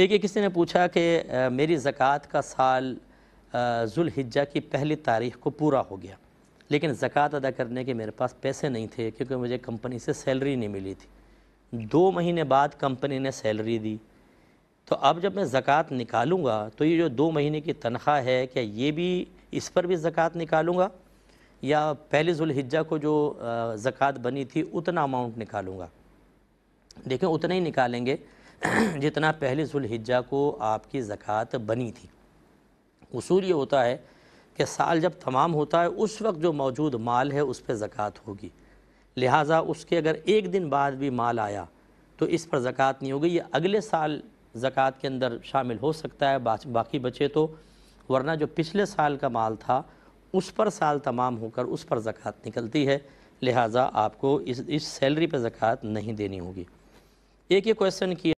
एक ये किसी ने पूछा कि मेरी ज़क़़त का साल जुल्हिज्जा की पहली तारीख को पूरा हो गया लेकिन ज़क़़त अदा करने के मेरे पास पैसे नहीं थे क्योंकि मुझे कंपनी से सैलरी नहीं मिली थी दो महीने बाद कंपनी ने सैलरी दी तो अब जब मैं ज़क़़त निकालूंगा तो ये जो दो महीने की तनख्वाह है क्या ये भी इस पर भी ज़क़़त निकालूंगा या पहले जुल्हिज्जा को जो ज़क़़त बनी थी उतना अमाउंट निकालूंगा देखें उतना ही निकालेंगे जितना पहले जुल्हिजा को आपकी ज़क़़त बनी थी उसूल ये होता है कि साल जब तमाम होता है उस वक्त जो मौजूद माल है उस पर ज़क़़त होगी लिहाजा उसके अगर एक दिन बाद भी माल आया तो इस पर ज़क़़त नहीं होगी ये अगले साल ज़क़़त के अंदर शामिल हो सकता है बाकी बचे तो वरना जो पिछले साल का माल था उस पर साल तमाम होकर उस पर ज़क़़त निकलती है लिहाजा आपको इस इस सैलरी पर ज़क़़त नहीं देनी होगी एक ये क्वेश्चन किया